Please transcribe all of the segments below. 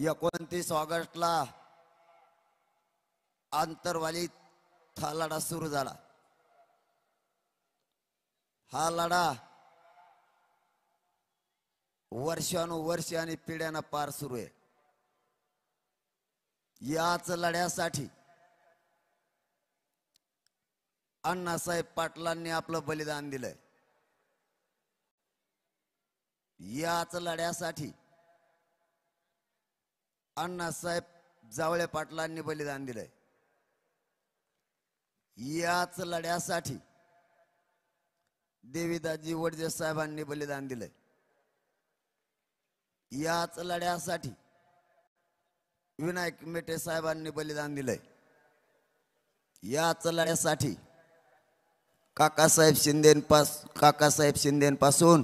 एकोणतीस ऑगस्टला आंतरवाली हा लढा सुरू झाला हा लढा वर्षानुवर्ष आणि पिढ्यानं पार सुरू आहे याच लढ्यासाठी अण्णासाहेब पाटलांनी आपलं बलिदान दिलंय याच लढ्यासाठी अण्णासाहेब जावळे पाटलांनी बलिदान दिलंय याच लढ्यासाठी देवीदाजी वडजे साहेबांनी बलिदान दिलंय याच लढ्यासाठी विनायक मेटे साहेबांनी बलिदान दिलंय याच लढ्यासाठी काकासाहेब शिंदेपास पास काकासाहेब शिंदेपासून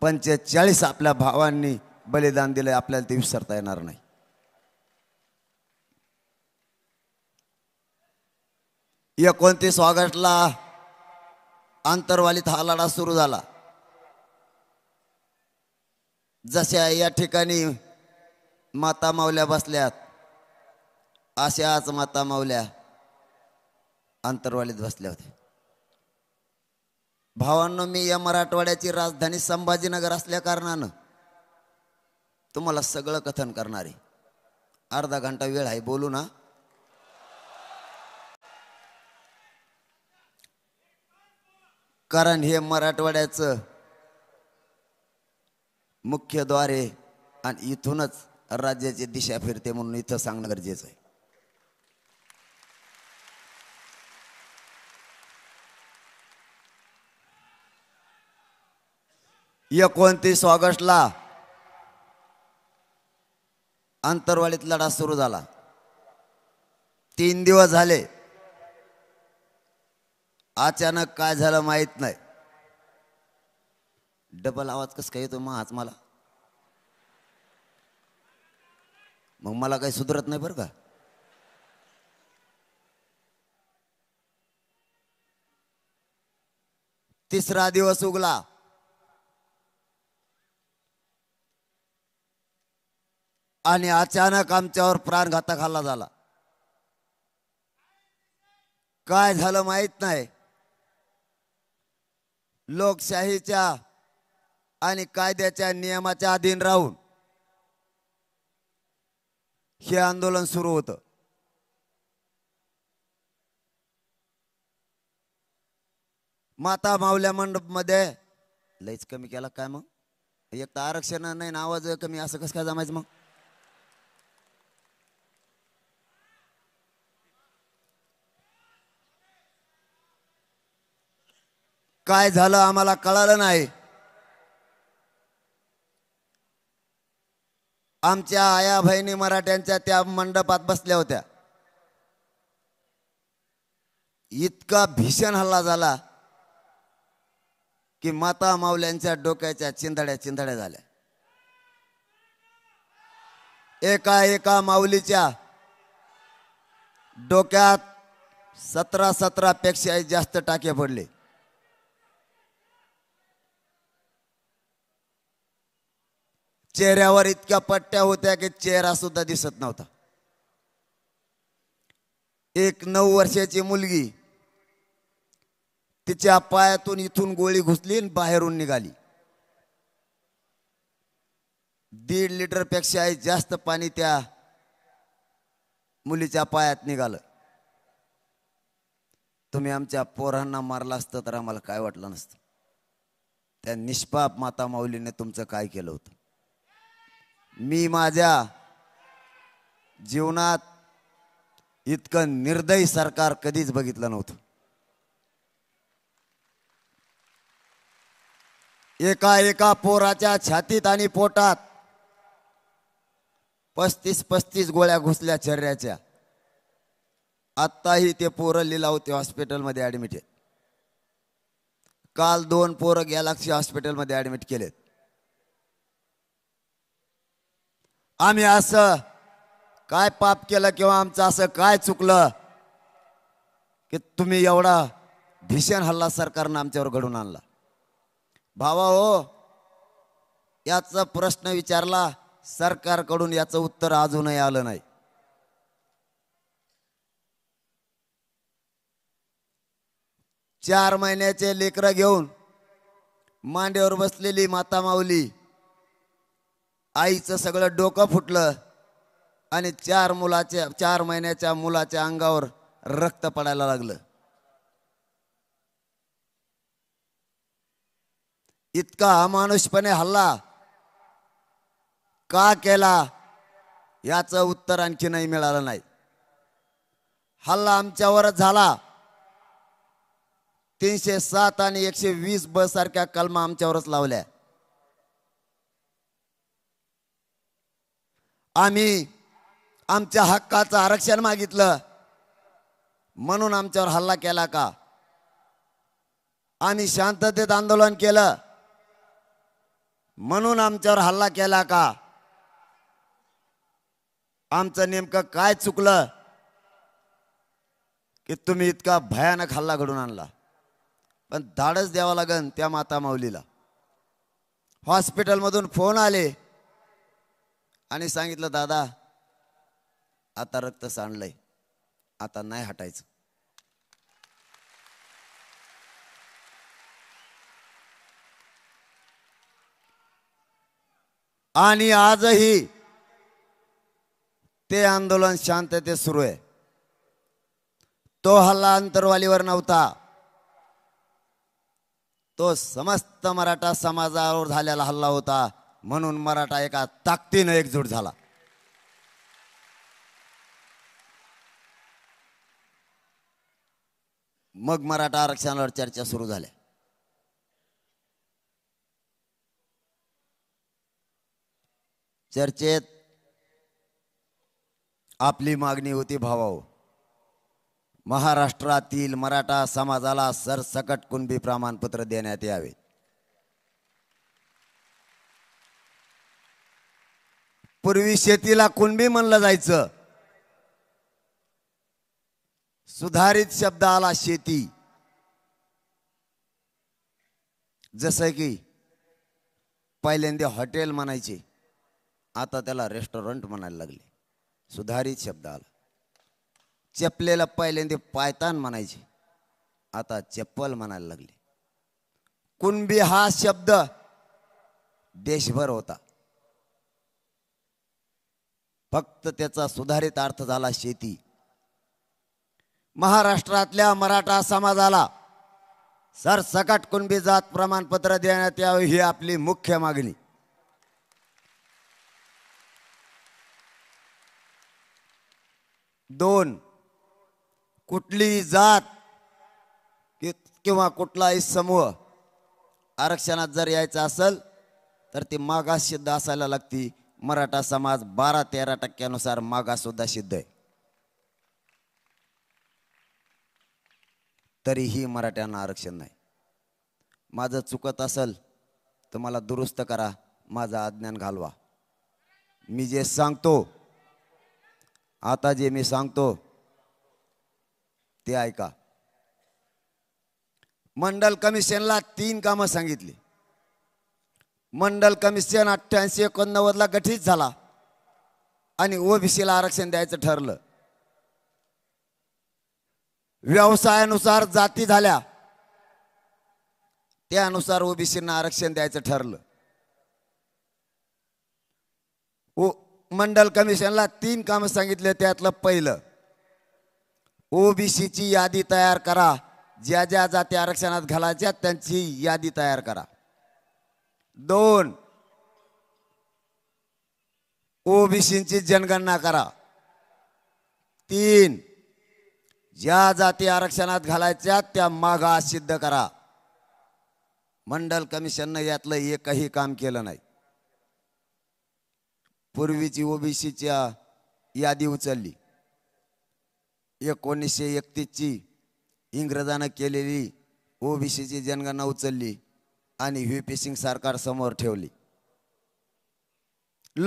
पंचेचाळीस आपल्या भावांनी बलिदान दिलंय आपल्याला ते विसरता येणार नाही एकोणतीस ऑगस्टला आंतरवालीत हा लढा सुरू झाला जशा या ठिकाणी माता मावल्या बसल्यात अशाच माता मावल्या आंतरवालीत बसल्या होत्या भावांनो मी या मराठवाड्याची राजधानी संभाजीनगर असल्या कारणानं तुम्हाला सगळं कथन करणारे अर्धा घंटा वेळ आहे बोलू ना कारण हे मराठवाड्याचं मुख्यद्वारे आणि इथूनच राज्याची दिशा फिरते म्हणून इथं सांगणं गरजेचं आहे एकोणतीस ऑगस्टला आंतरवाडीत लढा सुरू झाला तीन दिवस झाले अचानक काय झालं माहीत नाही डबल आवाज कस काय येतो मग आज मला मग मला काही सुधरत नाही बरं का तिसरा दिवस उगला आणि अचानक आमच्यावर प्राणघातक हल्ला झाला काय झालं माहित नाही लोकशाहीच्या आणि कायद्याच्या नियमाच्या अधीन राहून हे आंदोलन सुरू होतं माता मावल्या मध्ये लईच कमी केला काय मग एक तर आरक्षण नाही ना आवाज कमी असं कसं काय जमायचं मग काय झालं आम्हाला कळालं नाही आमच्या आया बहिणी मराठ्यांच्या त्या मंडपात बसल्या होत्या इतका भीषण हल्ला झाला की माता मावल्यांच्या डोक्याच्या चिंधड्या चिंधड्या झाल्या एका एका माऊलीच्या डोक्यात सतरा सतरा पेक्षा जास्त टाके पडले चेहऱ्यावर इतक्या पट्ट्या होत्या की चेहरा सुद्धा दिसत नव्हता एक नऊ वर्षाची मुलगी तिच्या पायातून इथून गोळी घुसली आणि बाहेरून निघाली दीड पेक्षा जास्त पाणी त्या मुलीच्या पायात निघालं तुम्ही आमच्या पोरांना मारला असतं तर आम्हाला काय वाटलं नसतं त्या निष्पाप माता माऊलीने तुमचं काय केलं होतं मी माझ्या जीवनात इतकं निर्दयी सरकार कधीच बघितलं नव्हतं एका एका पोराच्या छातीत आणि पोटात पस्तीस पस्तीस गोळ्या घुसल्या चर्याच्या आत्ताही ते पोरं होते हॉस्पिटलमध्ये ॲडमिट आहे काल दोन पोरं गॅलक्सी हॉस्पिटलमध्ये ॲडमिट केलेत आम्ही असं काय पाप केलं किंवा आमचं असं काय चुकलं की तुम्ही एवढा भीषण हल्ला सरकारनं आमच्यावर घडून आणला भावा हो याचा प्रश्न विचारला सरकारकडून याचं उत्तर अजूनही आलं नाही चार महिन्याचे लेकरं घेऊन मांड्यावर बसलेली माता माऊली आईचं सगळं डोकं फुटलं आणि चार मुलाच्या चार महिन्याच्या मुलाच्या अंगावर रक्त पडायला लागलं इतका अमानुषपणे हल्ला का केला याचं उत्तर आणखी नाही मिळालं नाही हल्ला आमच्यावरच झाला तीनशे सात आणि एकशे वीस बस सारख्या कलमा आमच्यावरच लावल्या आम्ही आमच्या हक्काचं आरक्षण मागितलं म्हणून आमच्यावर हल्ला केला का आम्ही शांततेत आंदोलन केलं म्हणून आमच्यावर हल्ला केला का आमचं नेमकं काय चुकलं की तुम्ही इतका भयानक हल्ला घडून आणला पण धाडच द्यावं लागन त्या माता माऊलीला हॉस्पिटलमधून फोन आले आणि सांगितलं दादा आता रक्त सांडलंय आता नाही हटायचं आणि आजही ते आंदोलन शांततेत सुरू आहे तो हल्ला अंतरवालीवर नव्हता तो समस्त मराठा समाजावर झालेला हल्ला होता म्हणून मराठा एका ताकदीनं एकजूट झाला मग मराठा आरक्षणावर चर्चा सुरू झाल्या चर्चेत आपली मागणी होती भावाओ महाराष्ट्रातील मराठा समाजाला सरसकट कुणबी प्रमाणपत्र देण्यात यावे पूर्वी शेतीला कुणबी म्हणलं जायचं सुधारित शब्द आला शेती जसं की पहिल्यांदा हॉटेल म्हणायचे आता त्याला रेस्टॉरंट म्हणायला लागले सुधारित शब्द आला चपलेला पहिल्यांदा पायतान म्हणायचे आता चप्पल म्हणायला लागले कुणबी हा शब्द देशभर होता फक्त त्याचा सुधारित अर्थ झाला शेती महाराष्ट्रातल्या मराठा समाजाला सरसकट कुणबी जात प्रमाणपत्र देण्यात यावी ही आपली मुख्य मागणी दोन कुठली जात किंवा कुठलाही समूह आरक्षणात जर यायचा असेल तर ती मागास सिद्ध असायला लागती मराठा समाज बारा तेरा टक्क्यानुसार मागासुद्धा सिद्ध आहे तरीही मराठ्यांना आरक्षण नाही माझं चुकत असल तर मला दुरुस्त करा माझं अज्ञान घालवा मी जे सांगतो आता जे मी सांगतो ते ऐका मंडल कमिशनला तीन कामं सांगितली मंडल कमिशन अठ्ठ्याऐंशी एकोणनव्वदला गठीत झाला आणि ला आरक्षण द्यायचं ठरलं व्यवसायानुसार जाती झाल्या त्यानुसार ना आरक्षण द्यायचं ठरलं ओ मंडल कमिशनला तीन कामं सांगितले त्यातलं पहिलं ओबीसीची यादी तयार करा ज्या ज्या जाती आरक्षणात घालायच्या त्यांची यादी तयार करा दोन ओबीसीची जनगणना करा तीन ज्या जाती आरक्षणात घालायच्या त्या मागा सिद्ध करा मंडल कमिशननं यातलं एकही काम केलं नाही पूर्वीची ओबीसीच्या यादी उचलली एकोणीसशे एकतीसची इंग्रजानं केलेली ओबीसीची जनगणना उचलली आणि व्ही पी सिंग समोर ठेवली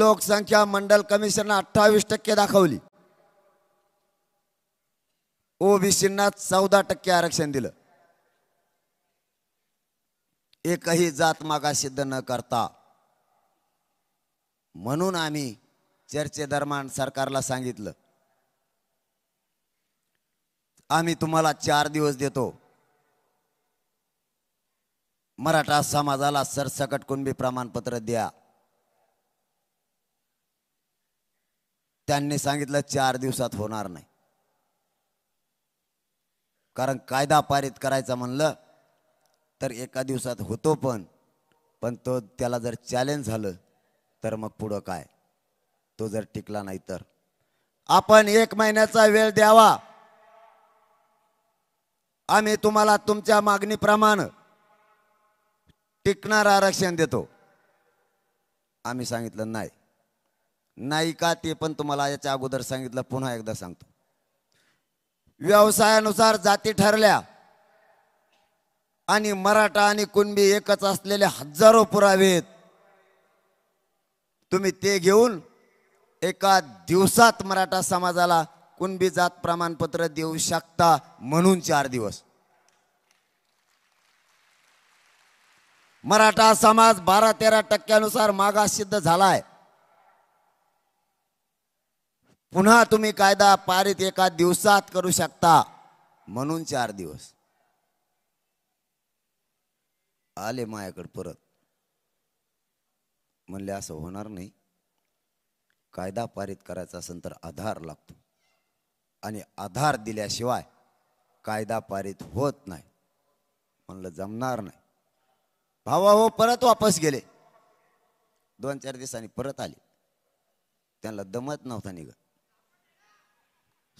लोकसंख्या मंडल कमिशन अठ्ठावीस टक्के दाखवली ओबीसींना चौदा टक्के आरक्षण दिलं एकही जात मागा सिद्ध न करता म्हणून आम्ही चर्चेदरम्यान सरकारला सांगितलं आम्ही तुम्हाला चार दिवस देतो मराठा समाजाला सरसकट कुणबी प्रमाणपत्र द्या त्यांनी सांगितलं चार दिवसात होणार नाही कारण कायदा पारित करायचा म्हणलं तर एका दिवसात होतो पण पण तो त्याला जर चॅलेंज झालं तर मग पुढं काय तो जर टिकला नाही तर आपण एक महिन्याचा वेळ द्यावा आम्ही तुम्हाला तुमच्या मागणीप्रमाणे टिकणार आरक्षण देतो आम्ही सांगितलं नाही नाही का ते पण तुम्हाला याच्या अगोदर सांगितलं पुन्हा एकदा सांगतो व्यवसायानुसार जाती ठरल्या आणि मराठा आणि कुणबी एकच असलेले हजारो पुरावे तुम्ही ते घेऊन एका दिवसात मराठा समाजाला कुणबी जात प्रमाणपत्र देऊ शकता म्हणून चार दिवस मराठा समाज बारा तेरा टक्क्यानुसार मागास सिद्ध झालाय पुन्हा तुम्ही कायदा पारित एका दिवसात करू शकता म्हणून चार दिवस आले मायाकडे परत म्हणले असं होणार नाही कायदा पारित करायचा असेल तर आधार लागतो आणि आधार दिल्याशिवाय कायदा पारित होत नाही म्हणलं जमणार नाही भावा हो परत वापस गेले दोन चार दिवसांनी परत आले त्यांना दमत नव्हता निघ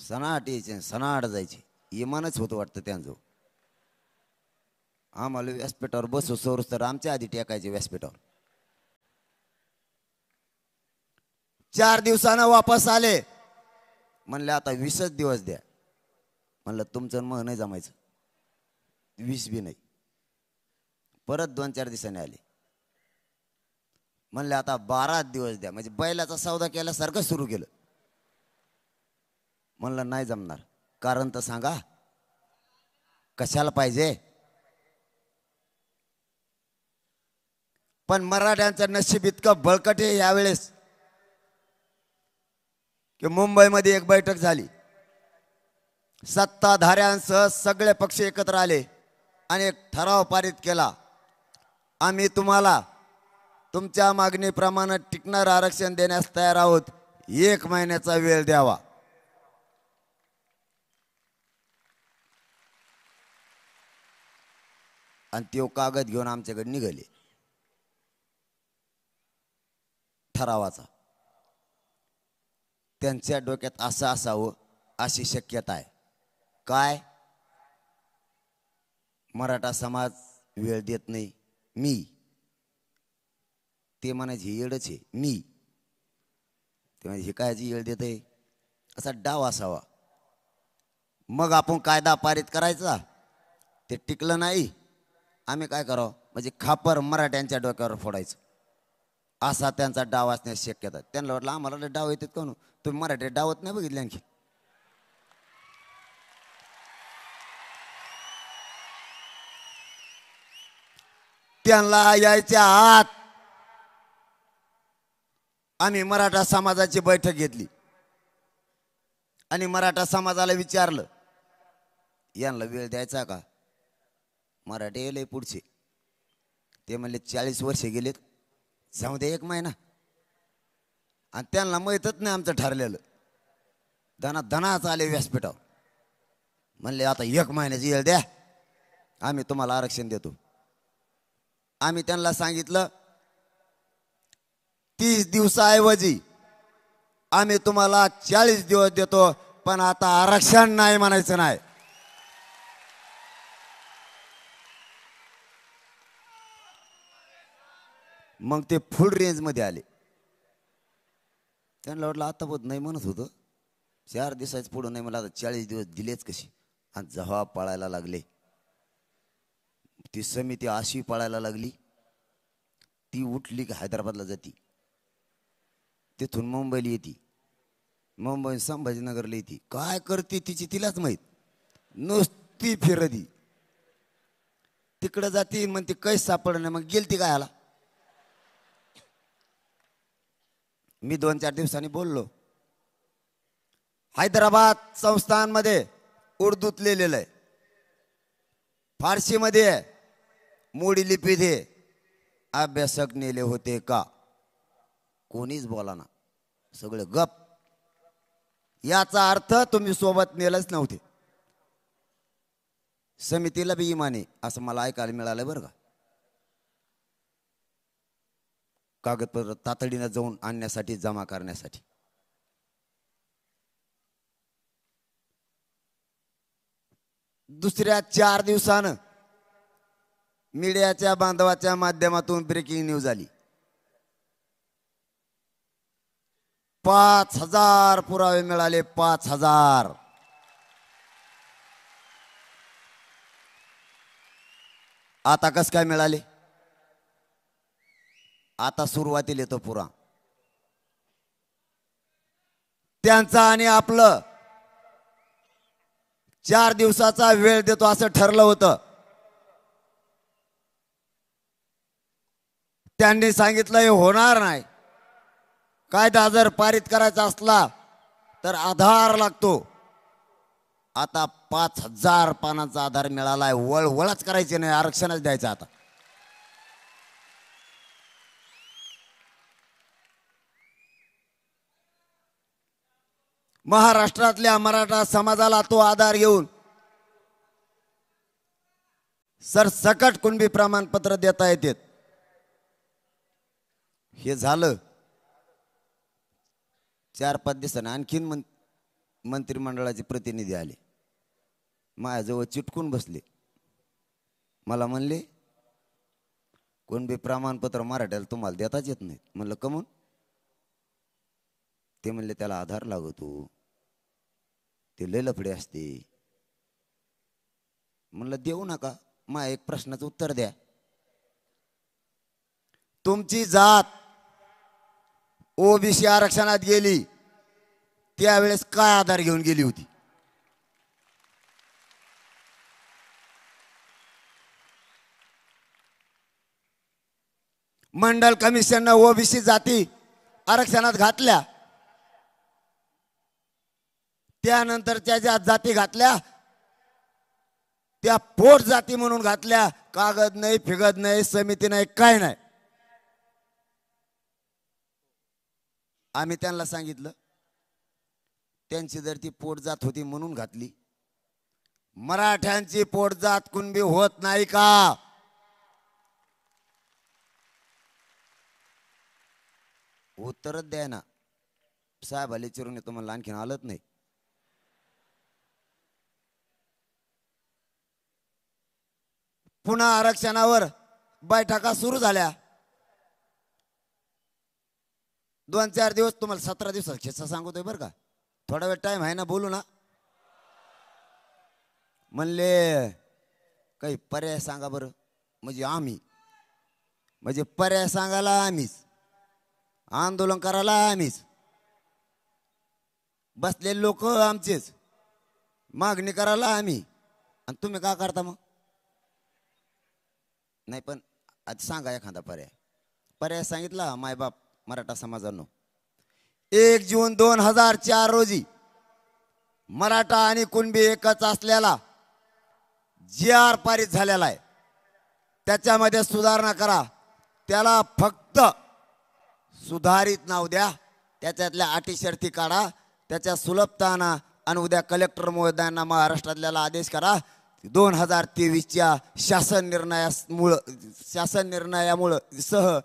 सनाट यायचे सनाट जायचे इमानच होत वाटतं त्यांचं आम्हाला व्यासपीठावर बसू सोरस तर आमच्या आधी टेकायचे व्यासपीठावर चार दिवसानं वापस आले म्हणले आता वीसच दिवस द्या म्हणलं तुमचं मन नाही जमायचं वीस बी नाही परत दोन चार दिवसांनी आले म्हणले आता बारा दिवस द्या म्हणजे बैलाचा सौदा केल्यासारखं सुरू केलं म्हणलं नाही जमणार कारण तर सांगा कशाला पाहिजे पण मराठ्यांचं नशीब इतकं बळकट आहे यावेळेस की मुंबईमध्ये एक बैठक झाली सत्ताधाऱ्यांसह सगळे पक्ष एकत्र आले आणि एक ठराव पारित केला आम्ही तुम्हाला तुमच्या मागणीप्रमाणे टिकणार आरक्षण देण्यास तयार आहोत एक महिन्याचा वेळ द्यावा आणि तो कागद घेऊन आमच्याकडे निघाले ठरावाचा त्यांच्या डोक्यात असं असावं अशी शक्यता आहे काय मराठा समाज वेळ देत नाही मी ते म्हणायचे येडच आहे मी ते म्हणजे हे कायची येळ देत आहे असा डाव असावा मग आपण कायदा पारित करायचा ते टिकलं नाही आम्ही काय करावं म्हणजे खापर मराठ्यांच्या डोक्यावर फोडायचं असा त्यांचा डाव असण्याची शक्यता त्यांना वाटलं आम्हाला डाव येतात कोण तुम्ही मराठी डावत नाही बघितले आणखी त्यांना यायच्या आत आम्ही मराठा समाजाची बैठक घेतली आणि मराठा समाजाला विचारलं यांना वेळ द्यायचा का मराठे येले पुढचे ते म्हणले चाळीस वर्षे गेलेत जाऊ दे एक महिना आणि त्यांना माहीतच नाही आमचं ठरलेलं धना धनाच आले व्यासपीठावर म्हणले आता एक महिन्याची येळ द्या आम्ही तुम्हाला आरक्षण देतो आम्ही त्यांना सांगितलं तीस दिवसाऐवजी आम्ही तुम्हाला चाळीस दिवस देतो पण आता आरक्षण नाही म्हणायचं नाही मग ते फुल रेंजमध्ये आले त्यांना वाटलं आता बोध नाही म्हणत होतं चार दिवसाच पुढं नाही मला आता चाळीस दिवस दिलेच कशी आणि जहा पाळायला लागले ती समिती अशी पळायला लागली ती उठली की हैदराबादला जाती तिथून मुंबईला येते मुंबई संभाजीनगरला येते काय करते तिची तिलाच माहीत नुसती फिरदी तिकडं जाते म्हणते काहीच कैस सापड नाही मग गेलती काय आला मी दोन चार दिवसांनी बोललो हैदराबाद संस्थानमध्ये उर्दूत लिहिलेलं आहे फारसीमध्ये आहे मूळ हे अभ्यासक नेले होते का कोणीच बोला ना सगळं गप याचा अर्थ तुम्ही सोबत नेलंच नव्हते समितीला बी इमाने असं मला ऐकायला मिळालं बरं का कागदपत्र तातडीनं जाऊन आणण्यासाठी जमा करण्यासाठी दुसऱ्या चार दिवसानं मीडियाच्या बांधवाच्या माध्यमातून ब्रेकिंग न्यूज आली पाच हजार पुरावे मिळाले पाच हजार आता कस काय मिळाले आता सुरुवातीला येतो पुरा त्यांचा आणि आपलं चार दिवसाचा वेळ देतो असं ठरलं होतं त्यांनी सांगितलं हे होणार नाही कायदा जर पारित करायचा असला तर आधार लागतो आता पाच हजार पानाचा आधार मिळालाय वळवळच करायची नाही आरक्षणच द्यायचं आता महाराष्ट्रातल्या मराठा समाजाला तो आधार घेऊन सकट कुणबी प्रमाणपत्र देता येते हे झालं चार पाच दिवसानं आणखीन मं मंत्रिमंडळाचे प्रतिनिधी आले माझ्याजवळ चिटकून बसले मला म्हणले कोण बी प्रमाणपत्र मराठ्याला तुम्हाला देताच येत नाही म्हणलं कमून ते म्हणले त्याला आधार लागतो ते लय लफडे असते म्हणलं देऊ नका मा एक प्रश्नाचं उत्तर द्या तुमची जात ओबीसी आरक्षणात गेली त्यावेळेस काय आधार घेऊन गेली होती मंडल कमिशननं ओबीसी जाती आरक्षणात घातल्या त्यानंतर त्या ज्या जाती घातल्या त्या पोट जाती म्हणून घातल्या कागद नाही फिगत नाही समिती नाही काय नाही आम्ही त्यांना सांगितलं त्यांची जर ती पोट जात होती म्हणून घातली मराठ्यांची पोट जात कुणबी होत नाही का उत्तरच द्या ना साहेब आले चिरून येतो मला आणखीन आलत नाही पुन्हा आरक्षणावर बैठका सुरू झाल्या दोन चार दिवस तुम्हाला सतरा दिवसाचा खिस्सा सांगतोय बरं का थोडा वेळ टाइम आहे ना बोलू ना म्हणले काही पर्याय सांगा बरं म्हणजे आम्ही म्हणजे पर्याय सांगायला आम्हीच आंदोलन करायला आम्हीच बसलेले लोक आमचेच मागणी करायला आम्ही आणि तुम्ही का करता मग नाही पण आज सांगा एखादा पर्याय पर्याय सांगितला मायबाप मराठा समाजानं एक जून दोन हजार चार रोजी मराठा आणि कुणबी एकच असलेला जे आर पारित झालेला आहे त्याच्यामध्ये सुधारणा करा त्याला फक्त सुधारित नाव द्या त्याच्यातल्या अटी शर्ती काढा त्याच्या सुलभताना आणि उद्या कलेक्टर महोदयांना महाराष्ट्रातल्याला आदेश करा दोन हजार तेवीसच्या शासन निर्णयामुळं शासन निर्णयामुळं सह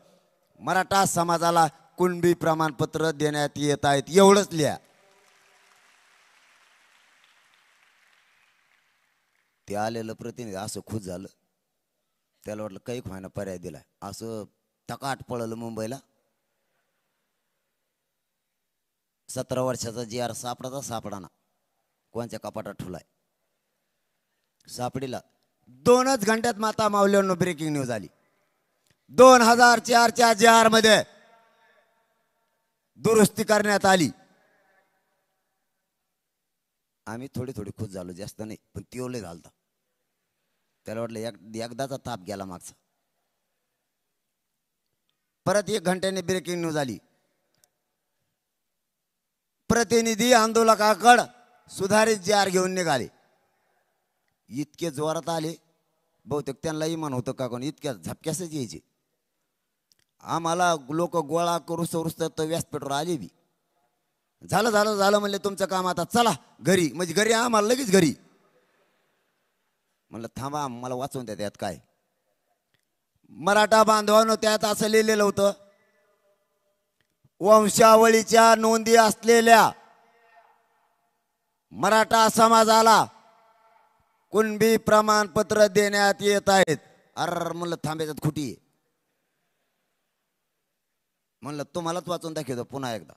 मराठा समाजाला कुणबी प्रमाणपत्र देण्यात येत आहेत एवढंच लिहा ते आलेलं प्रतिनिधी असं खुश झालं त्याला वाटलं काही व्हायना पर्याय दिला असं तकाट पळलं मुंबईला सतरा वर्षाचा जी आर सापडाचा सापडाना कोणच्या कपाटात ठुलाय सापडीला दोनच घंट्यात माता मावल्यावर ब्रेकिंग न्यूज आली दोन हजार चारच्या जे आर मध्ये दुरुस्ती करण्यात आली आम्ही थोडी थोडी खुश झालो जास्त नाही पण तिवले घालता त्याला वाटलं एक एकदाचा ताप गेला मागचा परत एक घंट्याने ब्रेकिंग न्यूज आली प्रतिनिधी आंदोलकाकड सुधारित जार घेऊन निघाले इतके जोरात आले बहुतेक त्यांनाही मन होतं का कोण इतक्या झपक्यासच यायचे आम्हाला लोक गोळा करू सरुस्त तर व्यासपीठावर आले बी झालं झालं झालं म्हणलं तुमचं काम आता चला घरी म्हणजे घरी आम्हाला लगेच घरी म्हणलं थांबा मला वाचवून द्या त्यात काय मराठा बांधवानं त्यात असं लिहिलेलं होतं वंशावळीच्या नोंदी असलेल्या मराठा समाजाला कुणबी प्रमाणपत्र देण्यात येत आहेत अर म्हणलं थांब्याच्यात खुटी म्हणलं तुम्हालाच वाचून दाखवतो पुन्हा एकदा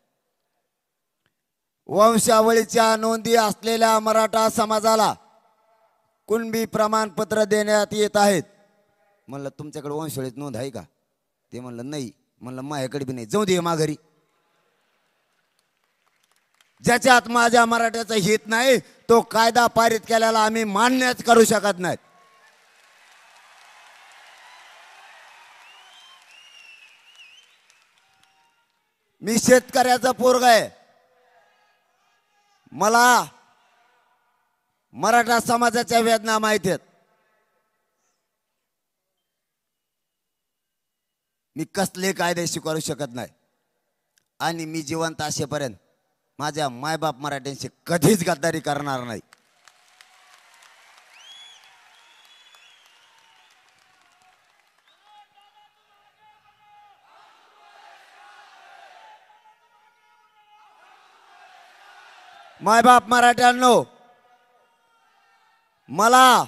वंशावळीच्या नोंदी असलेल्या मराठा समाजाला कुणबी प्रमाणपत्र देण्यात येत आहेत म्हणलं तुमच्याकडे वंशावळीत नोंद आहे का ते म्हणलं नाही म्हणलं माझ्याकडे बी नाही जाऊ दे माघारी ज्याच्यात माझ्या मराठ्याचं हित नाही तो कायदा पारित केल्याला आम्ही मान्यच करू शकत नाहीत मी शेतकऱ्याचा पोरग आहे मला मराठा समाजाच्या वेदना माहित आहेत मी कसले कायदे स्वीकारू शकत नाही आणि मी जिवंत असेपर्यंत माझ्या मायबाप मराठ्यांशी कधीच गद्दारी करणार नाही माय बाप मराठ्यांनो मला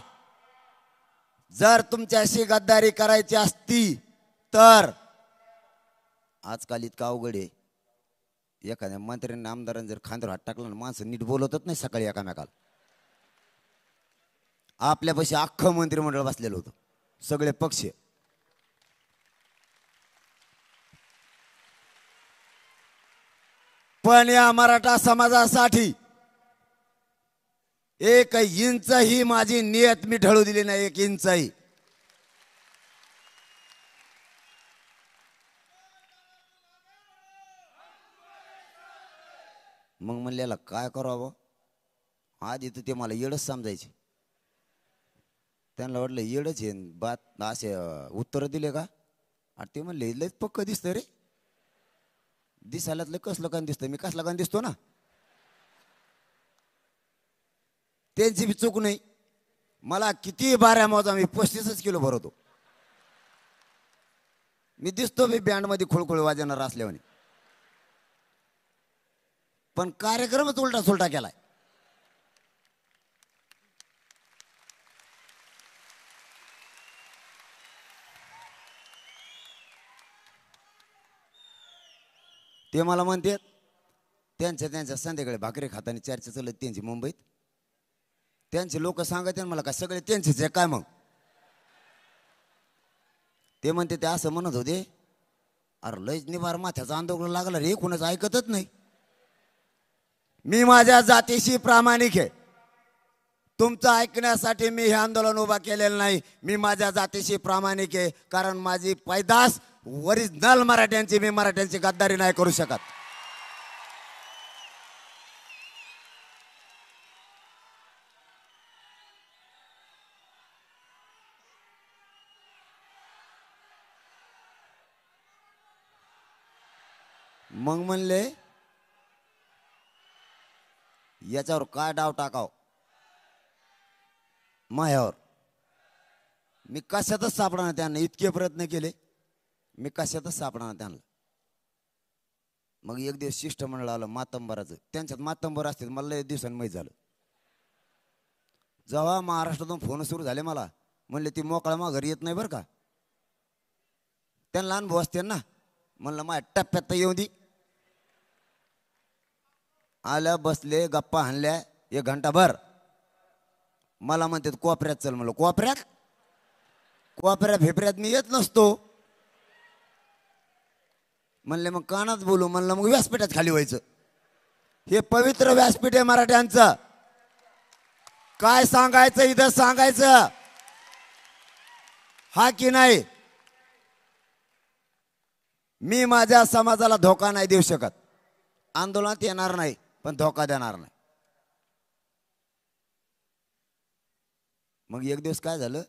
जर तुमच्याशी गद्दारी करायची असती तर आजकाल इतका अवघड आहे एखाद्या मंत्र्यांनी आमदारांनी जर खांद्यावर हात टाकला ना माणसं नीट बोलवतत नाही सकाळी एकामेकाला आपल्यापाशी अख्खं मंत्रिमंडळ बसलेलं होतं सगळे पक्ष पण या मराठा समाजासाठी एक इंच ही माझी नियत मी ढळू दिली नाही एक इंच ही मग म्हणलेला काय करावं आधी तर ते मला येडच समजायचे त्यांना वाटलं येडच आहे बात असे उत्तर दिले का आणि ते म्हणले लय पक्क दिसतं रे दिसाल्यातलं कस लोकांना दिसतं मी कस लोकांना दिसतो ना त्यांची बी चूक नाही मला किती बाऱ्या मोजा मी पस्तीसच किलो भरवतो मी दिसतो मी बँडमध्ये खोळखोळ वाजणार असल्यावर पण कार्यक्रमच उलटा सुलटा केलाय ते मला म्हणतात त्यांच्या त्यांच्या संध्याकाळी भाकरी खातानी चर्चा चालत त्यांची मुंबईत त्यांचे लोक सांगत मला का सगळे त्यांचेच आहे काय मग ते म्हणते ते असं म्हणत होते अरे लयच निवार माथ्याचा आंदोलन लागला रे कुणाच ऐकतच नाही मी माझ्या जातीशी प्रामाणिक आहे तुमचं ऐकण्यासाठी मी हे आंदोलन उभा केलेलं नाही मी माझ्या जातीशी प्रामाणिक आहे कारण माझी पैदास ओरिजिनल मराठ्यांची मी मराठ्यांची गद्दारी नाही करू शकत मग म्हणले याच्यावर काय डाव टाकाव मायावर मी कशातच सापडणार त्यांना इतके प्रयत्न केले मी कशातच सापडणार त्यांना मग एक दिवस शिष्ट शिष्टमंडळ आलं मातंबराचं त्यांच्यात मातंबर असते मला एक दिवसांनी माहीत झालं जेव्हा महाराष्ट्रातून फोन सुरू झाले मला म्हणले ती मोकळा मा घरी येत नाही बरं का त्यांना अनुभव असते ना म्हणलं माझ्या टप्प्यात येऊ दे आल्या बसले गप्पा हाणल्या एक घंटाभर मला म्हणतात कोपऱ्यात चल म्हणलं कोपऱ्यात कोपऱ्या फेपऱ्यात मी येत नसतो म्हणले मग कानात बोलू म्हणलं मग व्यासपीठात खाली व्हायचं हे पवित्र व्यासपीठ आहे मराठ्यांचं काय सांगायचं इथं सांगायचं हा की नाही मी माझ्या समाजाला धोका नाही देऊ शकत आंदोलनात येणार नाही पण धोका देणार नाही मग एक दिवस काय झालं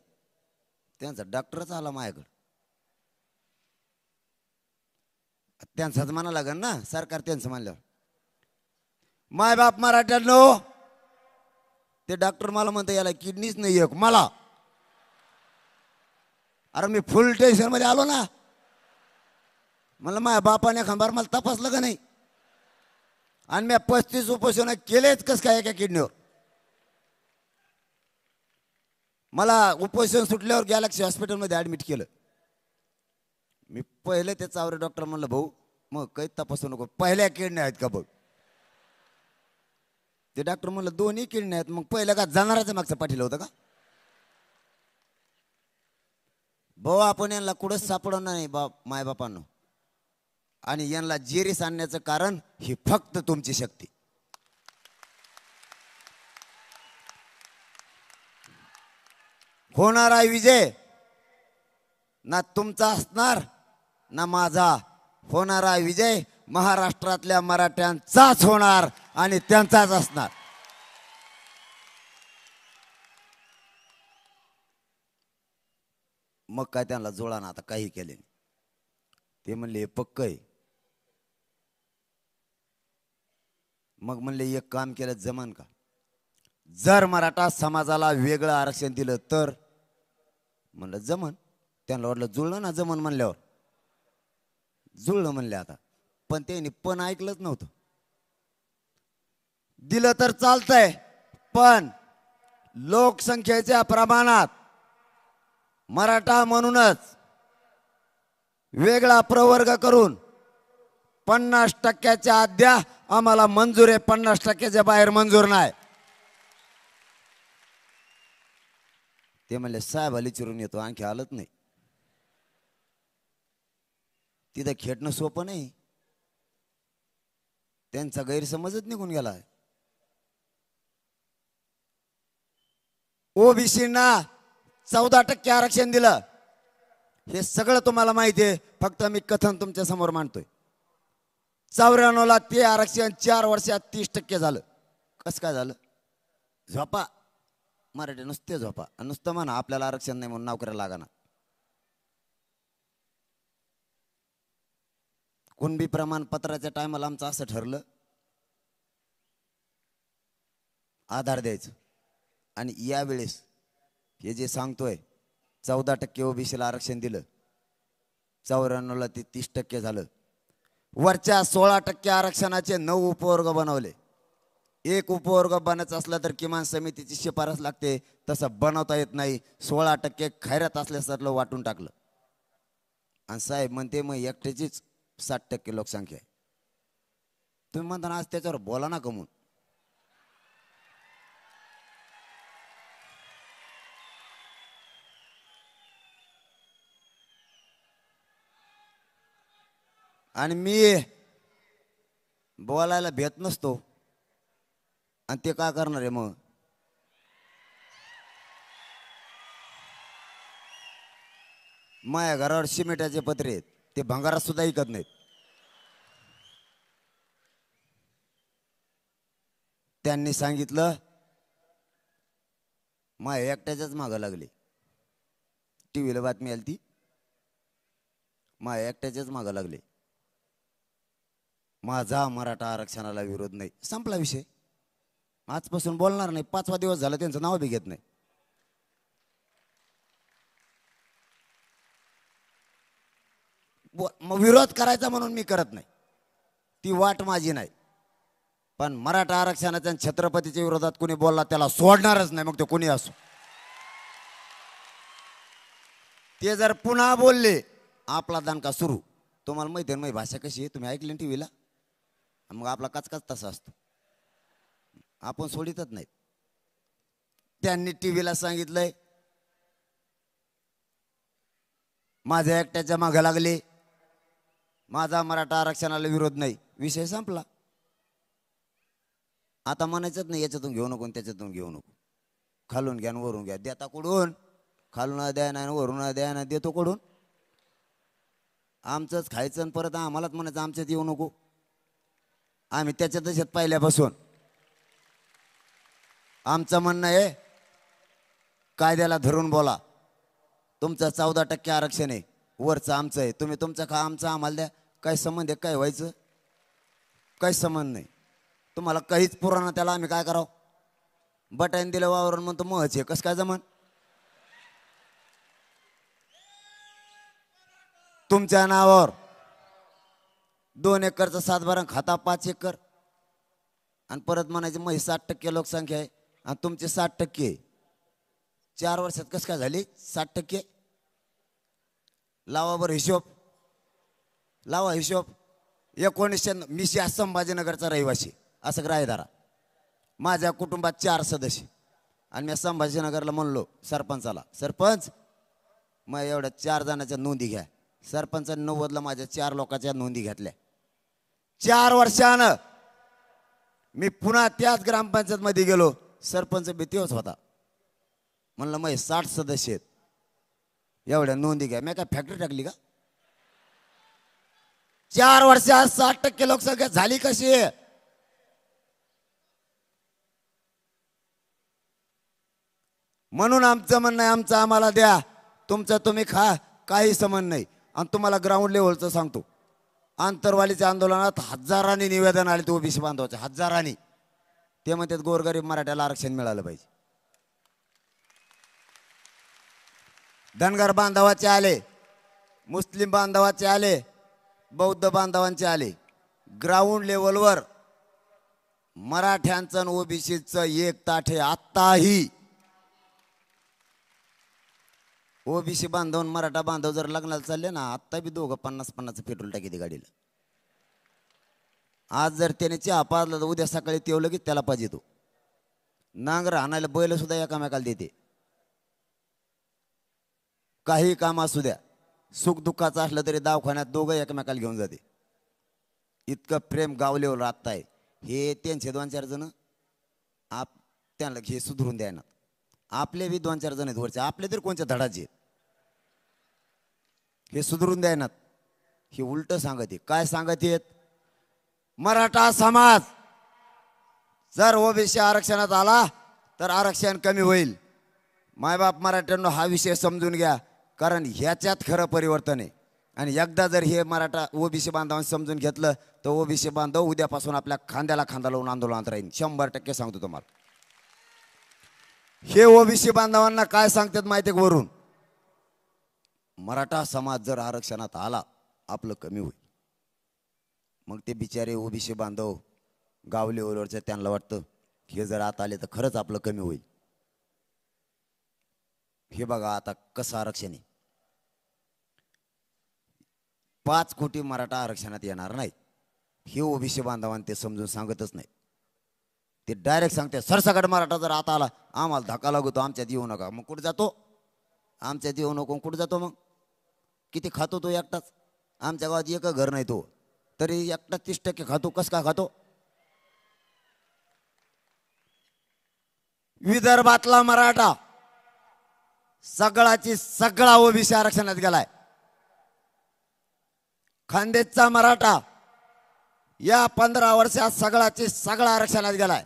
त्यांचा डॉक्टरच आला माझ्याकडं त्यांचाच म्हणा लागेल ना सरकार त्यांचं माय मायबाप मराठ्यांनो ते डॉक्टर मला म्हणतो याला किडनीच नाही एक मला अरे मी फुल टेन्शन मध्ये आलो ना मला माझ्या बापाने खांबार मला तपासलं का नाही आणि मी पस्तीस उपोषण केलेच कस काय एका किडनीवर मला उपोषण सुटल्यावर गॅलेक्सी हॉस्पिटलमध्ये ॲडमिट केलं मी पहिले ते चावरे डॉक्टर म्हणलं भाऊ मग काही तपासू नको पहिल्या किडण्या आहेत का बघ ते डॉक्टर म्हणलं दोन्ही किडण्या आहेत मग पहिल्या का जाणाराच्या मागचं पाठीला होता का भाऊ आपण यांना कुठं सापडवणार नाही बाप मायबापांना आणि यांना जेरीस आणण्याचं कारण ही फक्त तुमची शक्ती होणार आहे विजय ना तुमचा असणार ना माझा होणारा विजय महाराष्ट्रातल्या मराठ्यांचाच होणार आणि त्यांचाच असणार मग काय त्यांना जोडा ना आता काही केले ते म्हणले हे पक्क आहे मग म्हणले एक काम केलं जमन का जर मराठा समाजाला वेगळं आरक्षण दिलं तर म्हणलं जमन त्यांना वाटलं जुळलं ना जमन म्हणल्यावर जुळलं म्हणले आता पण त्यांनी पण ऐकलंच नव्हतं दिलं तर चालतंय पण लोकसंख्येच्या प्रमाणात मराठा म्हणूनच वेगळा प्रवर्ग करून पन्नास टक्क्याच्या अद्या आम्हाला मंजूर आहे पन्नास टक्क्याच्या बाहेर मंजूर नाही ते म्हणले साहेब अली चिरून येतो आणखी आलंच नाही तिथं खेटणं सोपं नाही त्यांचा गैरसमजच निघून गेला ओबीसींना चौदा टक्के आरक्षण दिलं हे सगळं तुम्हाला माहिती आहे फक्त मी कथन तुमच्या समोर मांडतोय चौऱ्याण्णवला ते आरक्षण चार वर्षात तीस टक्के झालं कसं काय झालं झोपा मराठी नुसते झोपा नुसतं म्हणा आपल्याला आरक्षण नाही म्हणून नोकऱ्या लागणार कुणबी प्रमाणपत्राच्या टायमाला आमचं असं ठरलं आधार द्यायचं आणि यावेळेस हे जे सांगतोय चौदा टक्के ओबीसीला आरक्षण दिलं चौऱ्याण्णवला ते तीस टक्के झालं वरच्या सोळा टक्के आरक्षणाचे नऊ उपवर्ग बनवले एक उपवर्ग बनायचा असला तर किमान समितीची शिफारस लागते तसं बनवता येत नाही सोळा टक्के खैरात असल्यासारखं वाटून टाकलं आणि साहेब म्हणते मग एकट्याचीच साठ टक्के लोकसंख्या आहे तुम्ही म्हणता ना आज त्याच्यावर बोला ना कमून आणि मी बोलायला भेट नसतो आणि ते का करणार आहे मग माझ्या घरावर सिमेंटाचे पत्रे आहेत ते भंगारात सुद्धा ऐकत नाहीत त्यांनी सांगितलं मा एकट्याच्याच माग लागली टी बातमी आली ती मा एकट्याच्याच माग लागले माझा मराठा आरक्षणाला विरोध नाही संपला विषय आजपासून बोलणार नाही पाचवा दिवस झाला त्यांचं नाव बी घेत नाही विरोध करायचा म्हणून मी करत नाही ती वाट माझी नाही पण मराठा आरक्षणाच्या छत्रपतीच्या विरोधात कोणी बोलला त्याला सोडणारच नाही मग ते कोणी असो ते जर पुन्हा बोलले आपला दणका सुरू तुम्हाला माहिती आहे माझी भाषा कशी आहे तुम्ही ऐकली टीव्हीला व्हीला मग आपला कचकाच तसा असतो आपण सोडितच नाही त्यांनी टीव्हीला सांगितलंय माझ्या एकट्याच्या मागं लागले माझा मराठा आरक्षणाला विरोध नाही विषय संपला आता म्हणायचंच नाही याच्यातून घेऊ नको त्याच्यातून घेऊ नको खालून घ्या वरून घ्या देता कुडून खालून द्या ना वरून द्या ना देतो कुडून आमचंच खायचं परत आम्हालाच म्हणायचं आमच्यात येऊ नको आम्ही त्याच्या तशात पाहिल्यापासून आमचं म्हणणं आहे कायद्याला धरून बोला तुमचं चौदा टक्के आरक्षण आहे वरचं आमचं आहे तुम्ही तुमचं खा आमचं आम्हाला द्या काय संबंध आहे काय व्हायचं काही संबंध नाही तुम्हाला काहीच पुराण त्याला आम्ही काय करावं बटाईन दिलं वावरून म्हणतो महच आहे कसं काय जमन तुमच्या नावावर दोन एकरचा सातबारा खाता पाच एकर आणि परत म्हणायचे मग ही साठ टक्के लोकसंख्या आहे आणि तुमचे साठ टक्के चार वर्षात कसं काय झाली साठ टक्के लावा बरं हिशोब लावा हिशोब एकोणीसशे मी संभाजीनगरचा रहिवासी असं ग्राहेदारा माझ्या कुटुंबात चार सदस्य आणि मी संभाजीनगरला म्हणलो सरपंचाला सरपंच मग एवढ्या चार जणांच्या नोंदी घ्या सरपंचाने नव्वदला माझ्या चार लोकांच्या नोंदी घेतल्या चार वर्षानं मी पुन्हा त्याच ग्रामपंचायतमध्ये गेलो सरपंच भीतीच होता म्हणलं मग साठ सदस्य आहेत एवढ्या नोंदी घ्या मी काय फॅक्टरी टाकली का चार वर्षात साठ टक्के लोकसंख्या झाली कशी आहे म्हणून आमचं म्हणणं आहे आमचं आम्हाला द्या तुमचं तुम्ही खा काही समन नाही आणि तुम्हाला ग्राउंड लेवलचं सांगतो आंतरवालीच्या आंदोलनात हजारांनी निवेदन आले ते ओबीसी बांधवाचे हजारांनी ते म्हणतात गोरगरीब मराठ्याला आरक्षण मिळालं पाहिजे धनगर बांधवाचे आले मुस्लिम बांधवाचे आले बौद्ध बांधवांचे आले ग्राउंड लेवलवर मराठ्यांचं आणि ओबीसीचं एक ताठे आत्ताही ओबीसी बांधव मराठा बांधव जर लग्नाला चालले ना आत्ता बी दोघं पन्नास पन्नास पेट्रोल टाकी ते गाडीला आज जर त्याने चहा पाजला तर उद्या सकाळी तेवलं की त्याला पाहिजे तो नांगर आणायला बैल सुद्धा एकामेकाला देते काही काम असू द्या सुख दुःखाचं असलं तरी दवाखान्यात दोघं एकमेकाला घेऊन जाते इतकं प्रेम गावलेवर राहत आहे हे त्यांचे दोन चार जण आप त्यांना हे सुधरून द्यायनात आपले बी दोन चार जण आहेत वरचे आपले तरी कोणत्या धडाचे हे सुधरून द्यायनात हे उलट सांगत आहे काय सांगत आहेत मराठा समाज जर ओबीसी आरक्षणात आला तर आरक्षण कमी होईल मायबाप मराठ्यांना हा विषय समजून घ्या कारण ह्याच्यात खरं परिवर्तन आहे आणि एकदा जर हे मराठा ओबीसी बांधवांनी समजून घेतलं तर ओबीसी बांधव उद्यापासून आपल्या खांद्याला खांदा लावून आंदोलनात राहीन शंभर टक्के सांगतो तुम्हाला हे ओबीसी बांधवांना काय सांगतात माहिती वरून मराठा समाज जर आरक्षणात आला आपलं कमी होईल मग ते बिचारे ओबीसी बांधव गावले ओलवरचं त्यांना वाटतं हे जर आता आले तर खरंच आपलं कमी होईल हे बघा आता कसं आरक्षण आहे पाच कोटी मराठा आरक्षणात येणार नाही हे ओबीसी बांधवांना ते समजून सांगतच नाही ते डायरेक्ट सांगते सरसकट मराठा जर आता आला आम्हाला धक्का लागतो आमच्यात येऊ नका मग कुठं जातो आमच्यात येऊ नको कुठं जातो मग किती खातो तो एकटाच आमच्या गावात एक घर नाही तो तरी एकटा तीस टक्के खातो कस का खातो विदर्भातला मराठा सगळाची सगळा ओबीसी आरक्षणात गेलाय खानदेशचा मराठा या पंधरा वर्षात सगळाचे सगळा आरक्षणात गेलाय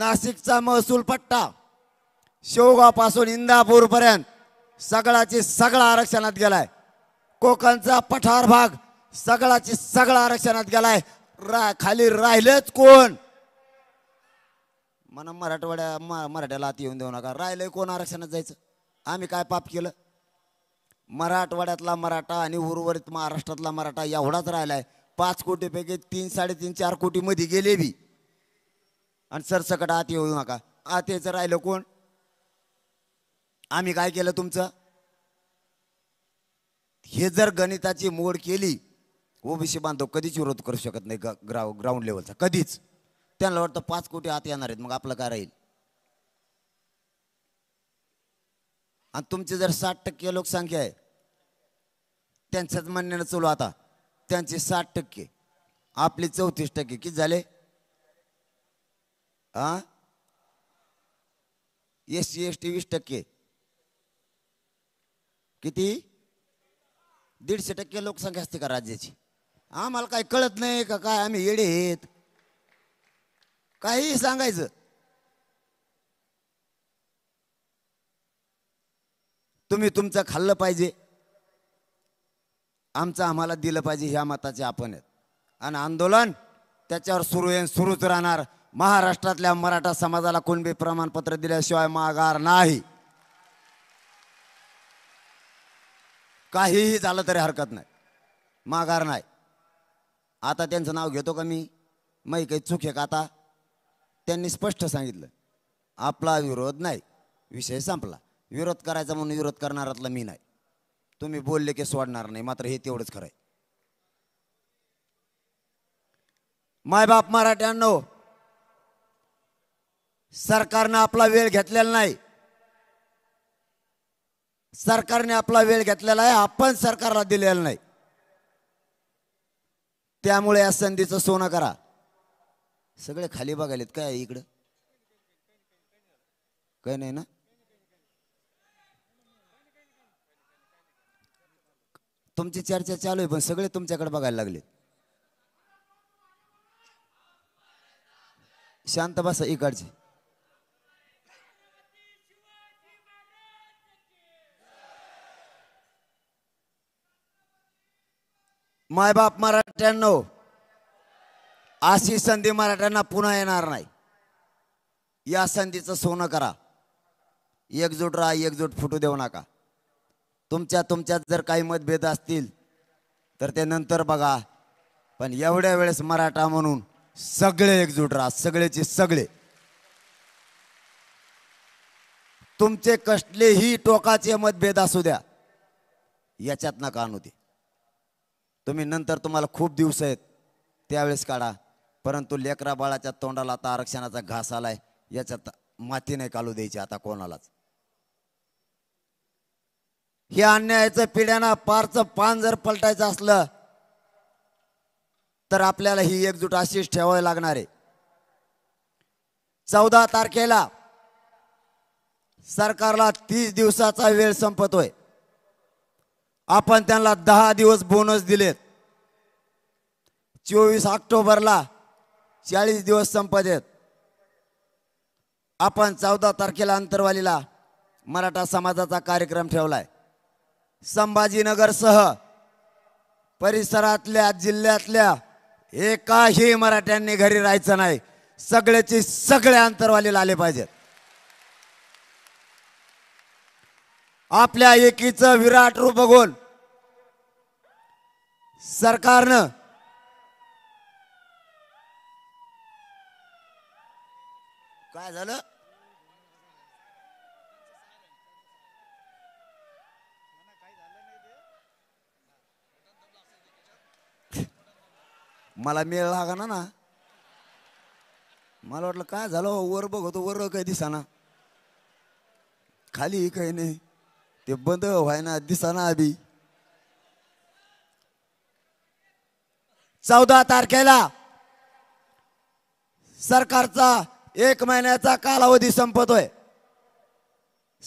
नाशिकचा महसूल पट्टा इंदापूर इंदापूरपर्यंत सगळाची सगळा आरक्षणात गेलाय कोकणचा पठार भाग सगळ्याची सगळा आरक्षणात गेलाय रा खाली राहिलेच कोण म्हणा मराठवाड्या मराठ्याला आत येऊन देऊ नका राहिले कोण आरक्षणात जायचं आम्ही काय पाप केलं मराठवाड्यातला मराठा आणि उर्वरित महाराष्ट्रातला मराठा एवढाच राहिला आहे पाच कोटीपैकी तीन साडेतीन चार कोटीमध्ये गेले बी आणि सरसकट आत येऊ नका आत यायचं राहिलं कोण आम्ही काय केलं तुमचं हे जर गणिताची मोड केली ओबीसी बांधव कधीच विरोध करू शकत नाही ग्राउंड लेवलचा कधीच त्यांना वाटतं पाच कोटी आत येणार आहेत मग आपलं काय राहील आणि तुमची जर साठ टक्के लोकसंख्या आहे त्यांच्याच म्हणण्यानं चलू आता त्यांचे साठ टक्के आपली चौतीस टक्के किती झाले आ एस सी एस टी वीस टक्के किती दीडशे टक्के लोकसंख्या असते का राज्याची आम्हाला काही कळत नाही का काय आम्ही येडे आहेत काही सांगायचं तुम्ही तुमचं खाल्लं पाहिजे आमचं आम्हाला दिलं पाहिजे ह्या मताचे आपण आहेत आणि आंदोलन त्याच्यावर सुरू आहे सुरूच राहणार महाराष्ट्रातल्या मराठा समाजाला कोणबी प्रमाणपत्र दिल्याशिवाय माघार नाही काहीही झालं तरी हरकत नाही माघार नाही आता त्यांचं नाव घेतो का मी मग काही चूक आहे का आता त्यांनी स्पष्ट सांगितलं आपला विरोध नाही विषय संपला विरोध करायचा म्हणून विरोध करणारातलं मी नाही तुम्ही बोलले की सोडणार नाही मात्र हे तेवढंच खरं आहे मायबाप मराठ्यांनो सरकारनं आपला वेळ घेतलेला नाही सरकारने आपला वेळ घेतलेला आहे आपण सरकारला दिलेला नाही त्यामुळे या संधीचं सोनं करा सगळे खाली बघायलेत काय इकडं काही नाही ना तुमची चर्चा चालू आहे पण सगळे तुमच्याकडे बघायला लागले शांत बसा इकडची मायबाप मराठ्यांनो अशी संधी मराठ्यांना पुन्हा येणार नाही या संधीचं सोनं करा एकजूट राहा एकजूट फुटू देऊ नका तुमच्या तुमच्यात जर काही मतभेद असतील तर ते नंतर बघा पण एवढ्या वेळेस मराठा म्हणून सगळे एकजूट राहा सगळेचे सगळे तुमचे कसलेही टोकाचे मतभेद असू द्या याच्यात ना आणू दे तुम्ही नंतर तुम्हाला खूप दिवस आहेत त्यावेळेस काढा परंतु लेकरा बाळाच्या तोंडाला आता आरक्षणाचा घास आलाय याच्यात माती नाही कालू द्यायची आता कोणालाच हे अन्यायाचं पिढ्यांना पारचं पान जर पलटायचं असलं तर आपल्याला ही एकजूट अशीच ठेवावी लागणार आहे चौदा तारखेला सरकारला तीस दिवसाचा वेळ संपतोय आपण त्यांना दहा दिवस बोनस दिलेत चोवीस ऑक्टोबरला चाळीस दिवस संपत आहेत आपण चौदा तारखेला अंतरवालीला मराठा समाजाचा कार्यक्रम ठेवलाय संभाजीनगरसह परिसरातल्या जिल्ह्यातल्या एकाही मराठ्यांनी घरी राहायचं नाही सगळ्याचे सगळे अंतरवालीला आले पाहिजेत आपल्या एकीचं विराट रूप बघून सरकारनं काय झालं मला मेळ लागाना ना मला वाटलं काय झालं हो? वर बघतो वर काही दिसाना खाली काही नाही ते बंद व्हायना दिसाना आधी चौदा तारखेला सरकारचा एक महिन्याचा कालावधी संपतोय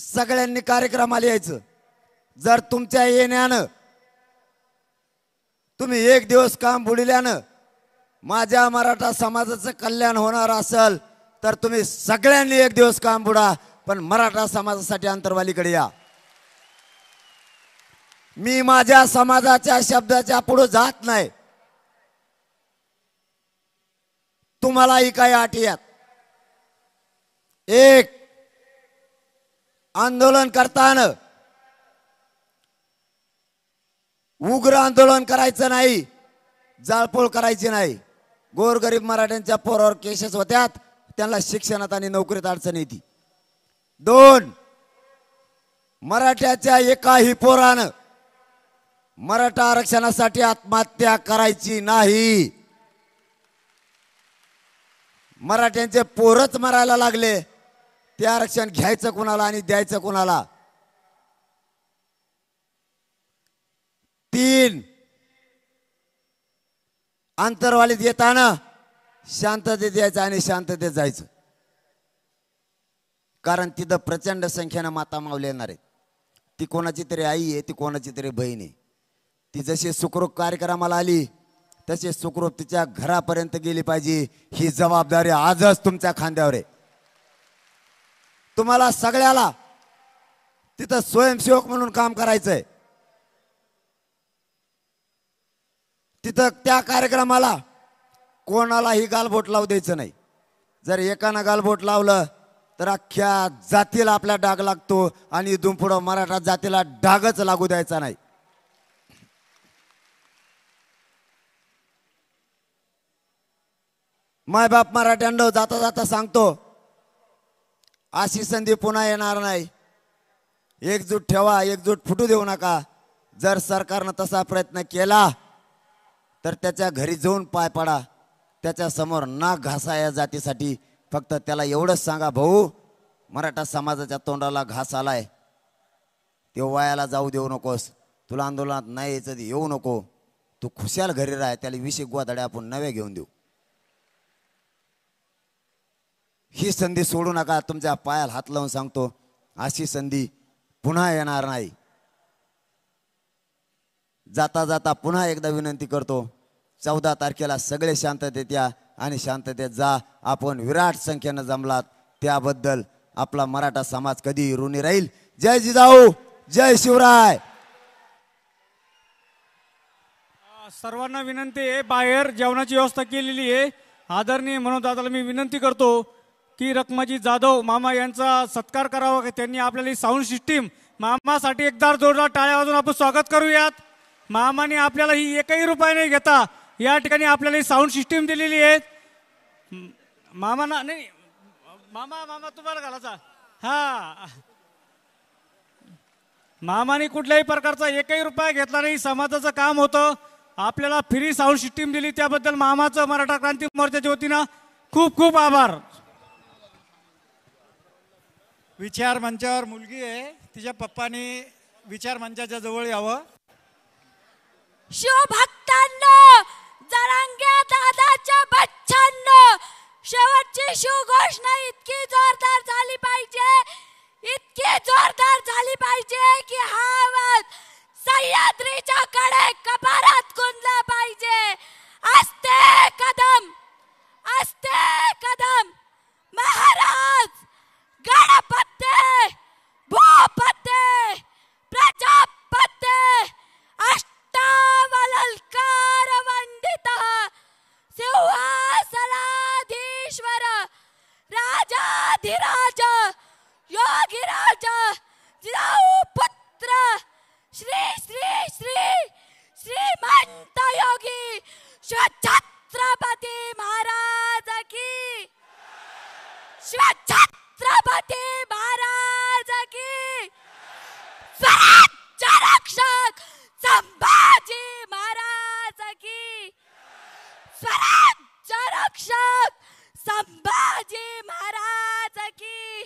सगळ्यांनी कार्यक्रमाला यायचं जर तुमच्या येण्यानं तुम्ही एक दिवस काम बुडिल्यानं माझ्या मराठा समाजाचं कल्याण होणार असेल तर तुम्ही सगळ्यांनी एक दिवस काम बुडा पण मराठा समाजासाठी अंतरवालीकडे या मी माझ्या समाजाच्या शब्दाच्या पुढे जात नाही तुम्हालाही काही अटी यात एक आंदोलन करताना उग्र आंदोलन करायचं नाही जाळपोळ करायची नाही गरीब मराठ्यांच्या पोरावर केसेस होत्यात त्यांना शिक्षणात आणि नोकरीत अडचण येते दोन मराठ्याच्या एकाही पोरानं मराठा आरक्षणासाठी आत्महत्या करायची नाही मराठ्यांचे पोरच मरायला लागले ते आरक्षण घ्यायचं कोणाला आणि द्यायचं कोणाला तीन अंतरवालीत येताना शांततेत द्यायचं आणि शांततेत जायचं कारण तिथं प्रचंड संख्येनं माता मावले येणार आहेत ती कोणाची तरी आई आहे ती कोणाची तरी बहीण आहे ती जशी सुखरूप कार्यक्रमाला आली तसे सुखरूप तिच्या घरापर्यंत गेली पाहिजे ही जबाबदारी आजच तुमच्या खांद्यावर आहे तुम्हाला सगळ्याला तिथं स्वयंसेवक म्हणून काम करायचंय तिथं त्या कार्यक्रमाला कोणालाही गालबोट लावू द्यायचं नाही जर एकानं गालबोट लावलं तर अख्ख्या जातीला आपला डाग लागतो आणि दुमपुढं मराठा जातीला डागच लागू द्यायचा नाही मायबाप मराठ्यांना जाता जाता सांगतो अशी संधी पुन्हा येणार नाही एकजूट ठेवा एकजूट फुटू देऊ नका जर सरकारनं तसा प्रयत्न केला तर त्याच्या घरी जाऊन पाय पाडा त्याच्यासमोर नाक घासा या जातीसाठी फक्त त्याला एवढंच सांगा भाऊ मराठा समाजाच्या तोंडाला घास आलाय ते वायाला जाऊ देऊ नकोस तुला आंदोलनात नाही यायचं येऊ नको तू खुशाल घरी राह त्याला विषय गुवाधडे आपण नव्या घेऊन देऊ ही संधी सोडू नका तुमच्या पायाला हात लावून सांगतो अशी संधी पुन्हा येणार नाही जाता जाता पुन्हा एकदा विनंती करतो चौदा तारखेला सगळे शांततेत या आणि शांततेत जा आपण विराट संख्येनं जमलात त्याबद्दल आपला मराठा समाज कधी ऋणी राहील जय जिजाऊ जय शिवराय सर्वांना विनंती आहे बाहेर जेवणाची व्यवस्था केलेली आहे आदरणीय म्हणून दादाला मी विनंती करतो की रकमाजी जाधव मामा यांचा सत्कार करावा त्यांनी आपल्याला साऊंड सिस्टीम मामासाठी एकदार जोरदार टाळ्या वाजून आपण स्वागत करूयात मामाने आपल्याला ही एकही रुपया नाही घेता या ठिकाणी आपल्याला साऊंड सिस्टीम दिलेली आहे मामा ना नाही मामा मामा तुम्हाला घालायचा हा मामाने कुठल्याही प्रकारचा एकही रुपया घेतला नाही समाजाचं काम होतं आपल्याला फ्री साऊंड सिस्टीम दिली त्याबद्दल मामाचं मराठा क्रांती मोर्चाच्या वतीनं खूप खूप आभार विचार मंचावर मुलगी आहे तिच्या पप्पानी विचार मंचाच्या जवळ यावं आमच्या बच्चांना शेवटची घोषणा इतकी जोरदार झाली पाहिजे इतकी जोरदार झाली पाहिजे की हा आवाज सह्याद्रीच्या कडे कपारात गुंजला पाहिजे असते कदम असते कदम महाराज धिराज योगिराज जिराऊ पुत्र श्री श्री श्री श्रीमंत योगी छत्रपती महाराज की छत्रपती महाराज की रक्षक संभाजी महाराज की स्वराज्य रक्षक संभाजी महाराज aquí.